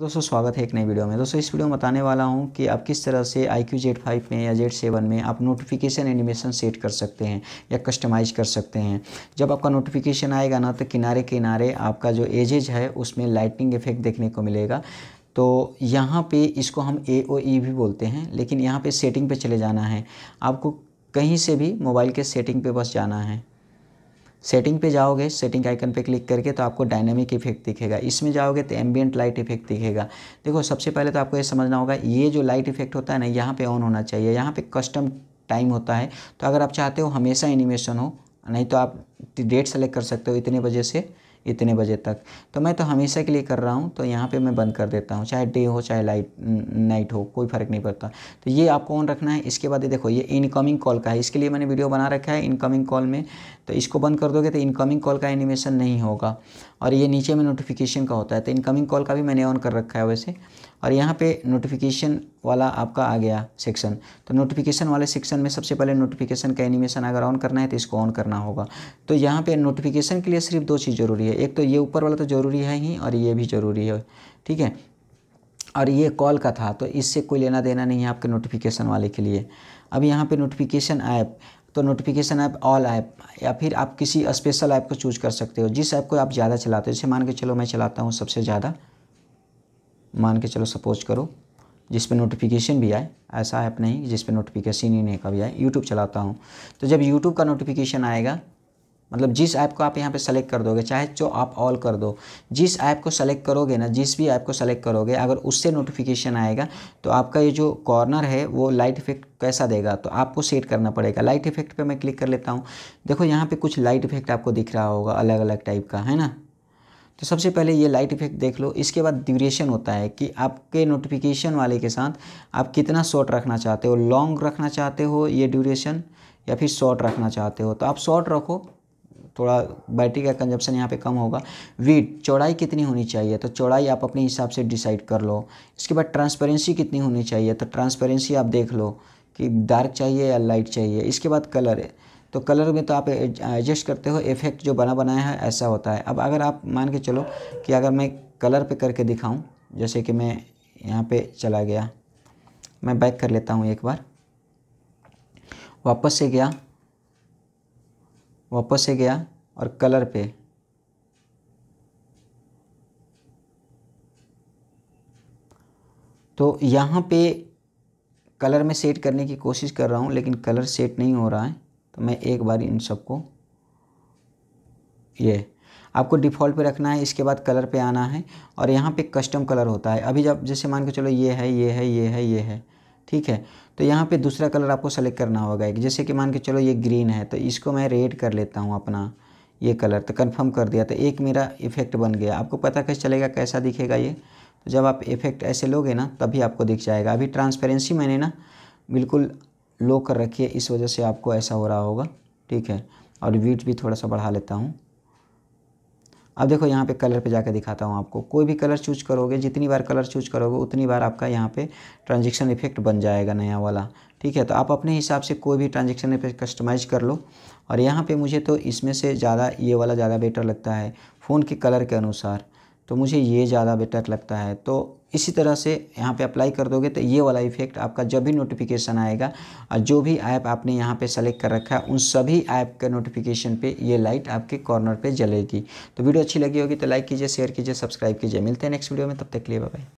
दोस्तों स्वागत है एक नई वीडियो में दोस्तों इस वीडियो में बताने वाला हूं कि आप किस तरह से आई क्यू जेड फाइव में या जेड सेवन में आप नोटिफिकेशन एनिमेशन सेट कर सकते हैं या कस्टमाइज कर सकते हैं जब आपका नोटिफिकेशन आएगा ना तो किनारे किनारे आपका जो एजेज है उसमें लाइटिंग इफेक्ट देखने को मिलेगा तो यहाँ पर इसको हम ए e भी बोलते हैं लेकिन यहाँ पर सेटिंग पर चले जाना है आपको कहीं से भी मोबाइल के सेटिंग पर बस जाना है सेटिंग पे जाओगे सेटिंग आइकन पे क्लिक करके तो आपको डायनेमिक इफेक्ट दिखेगा इसमें जाओगे तो एम्बियंट लाइट इफेक्ट दिखेगा देखो सबसे पहले तो आपको ये समझना होगा ये जो लाइट इफेक्ट होता है ना यहाँ पे ऑन होना चाहिए यहाँ पे कस्टम टाइम होता है तो अगर आप चाहते हो हमेशा एनिमेशन हो नहीं तो आप डेट सेलेक्ट कर सकते हो इतने बजे से इतने बजे तक तो मैं तो हमेशा के लिए कर रहा हूँ तो यहाँ पे मैं बंद कर देता हूँ चाहे डे हो चाहे लाइट नाइट हो कोई फ़र्क नहीं पड़ता तो ये आपको ऑन रखना है इसके बाद ये देखो ये इनकमिंग कॉल का है इसके लिए मैंने वीडियो बना रखा है इनकमिंग कॉल में तो इसको बंद कर दोगे तो इनकमिंग कॉल का एनिमेशन नहीं होगा और ये नीचे में नोटिफिकेशन का होता है तो इनकमिंग कॉल का भी मैंने ऑन कर रखा है वैसे और यहाँ पे नोटिफिकेशन वाला आपका आ गया सेक्शन तो नोटिफिकेशन वाले सेक्शन में सबसे पहले नोटिफिकेशन का एनिमेशन अगर ऑन करना है तो इसको ऑन करना होगा तो यहाँ पे नोटिफिकेशन के लिए सिर्फ दो चीज़ ज़रूरी है एक तो ये ऊपर वाला तो ज़रूरी है ही और ये भी ज़रूरी है ठीक है और ये कॉल का था तो इससे कोई लेना देना नहीं है आपके नोटिफिकेशन वाले के लिए अब यहाँ पर नोटिफिकेशन ऐप तो नोटिफिकेशन ऐप ऑल ऐप या फिर आप किसी स्पेशल ऐप को चूज कर सकते हो जिस ऐप को आप ज़्यादा चलाते हो जैसे मान के चलो मैं चलाता हूँ सबसे ज़्यादा मान के चलो सपोज करो जिस पे नोटिफिकेशन भी आए ऐसा ऐप नहीं जिस पे नोटिफिकेशन ही नहीं कभी आए यूट्यूब चलाता हूँ तो जब यूट्यूब का नोटिफिकेशन आएगा मतलब जिस ऐप को आप यहाँ पे सेलेक्ट कर दोगे चाहे जो आप ऑल कर दो जिस ऐप को सेलेक्ट करोगे ना जिस भी ऐप को सेलेक्ट करोगे अगर उससे नोटिफिकेशन आएगा तो आपका ये जो कॉर्नर है वो लाइट इफेक्ट कैसा देगा तो आपको सेट करना पड़ेगा लाइट इफेक्ट पे मैं क्लिक कर लेता हूँ देखो यहाँ पे कुछ लाइट इफेक्ट आपको दिख रहा होगा अलग अलग टाइप का है ना तो सबसे पहले ये लाइट इफेक्ट देख लो इसके बाद ड्यूरेशन होता है कि आपके नोटिफिकेशन वाले के साथ आप कितना शॉर्ट रखना चाहते हो लॉन्ग रखना चाहते हो ये ड्यूरेशन या फिर शॉर्ट रखना चाहते हो तो आप शॉर्ट रखो थोड़ा बैटरी का कंजप्शन यहाँ पे कम होगा वीड चौड़ाई कितनी होनी चाहिए तो चौड़ाई आप अपने हिसाब से डिसाइड कर लो इसके बाद ट्रांसपेरेंसी कितनी होनी चाहिए तो ट्रांसपेरेंसी आप देख लो कि डार्क चाहिए या लाइट चाहिए इसके बाद कलर है तो कलर में तो आप एडजस्ट करते हो इफेक्ट जो बना बनाया है ऐसा होता है अब अगर आप मान के चलो कि अगर मैं कलर पे करके दिखाऊं जैसे कि मैं यहाँ पे चला गया मैं बैक कर लेता हूँ एक बार वापस से गया वापस से गया और कलर पे तो यहाँ पे कलर में सेट करने की कोशिश कर रहा हूँ लेकिन कलर सेट नहीं हो रहा है तो मैं एक बार इन सबको ये आपको डिफ़ॉल्ट पे रखना है इसके बाद कलर पे आना है और यहाँ पे कस्टम कलर होता है अभी जब जैसे मान के चलो ये है ये है ये है ये है ठीक है तो यहाँ पे दूसरा कलर आपको सेलेक्ट करना होगा एक जैसे कि मान के चलो ये ग्रीन है तो इसको मैं रेड कर लेता हूँ अपना ये कलर तो कंफर्म कर दिया तो एक मेरा इफेक्ट बन गया आपको पता कैसे चलेगा कैसा दिखेगा ये तो जब आप इफेक्ट ऐसे लोगे ना तभी आपको दिख जाएगा अभी ट्रांसपेरेंसी मैंने ना बिल्कुल लो कर रखिए इस वजह से आपको ऐसा हो रहा होगा ठीक है और वीट भी थोड़ा सा बढ़ा लेता हूँ अब देखो यहाँ पे कलर पे जाके दिखाता हूँ आपको कोई भी कलर चूज करोगे जितनी बार कलर चूज करोगे उतनी बार आपका यहाँ पे ट्रांजेक्शन इफेक्ट बन जाएगा नया वाला ठीक है तो आप अपने हिसाब से कोई भी ट्रांजेक्शन इफेक्ट कस्टमाइज कर लो और यहाँ पे मुझे तो इसमें से ज़्यादा ये वाला ज़्यादा बेटर लगता है फ़ोन के कलर के अनुसार तो मुझे ये ज़्यादा बेटर लगता है तो इसी तरह से यहाँ पे अप्लाई कर दोगे तो ये वाला इफेक्ट आपका जब भी नोटिफिकेशन आएगा और जो भी ऐप आपने यहाँ पे सेलेक्ट कर रखा है उन सभी ऐप के नोटिफिकेशन पे ये लाइट आपके कॉर्नर पे जलेगी तो वीडियो अच्छी लगी होगी तो लाइक कीजिए शेयर कीजिए सब्सक्राइब कीजिए मिलते हैं नेक्स्ट वीडियो में तब तक के लिए बाय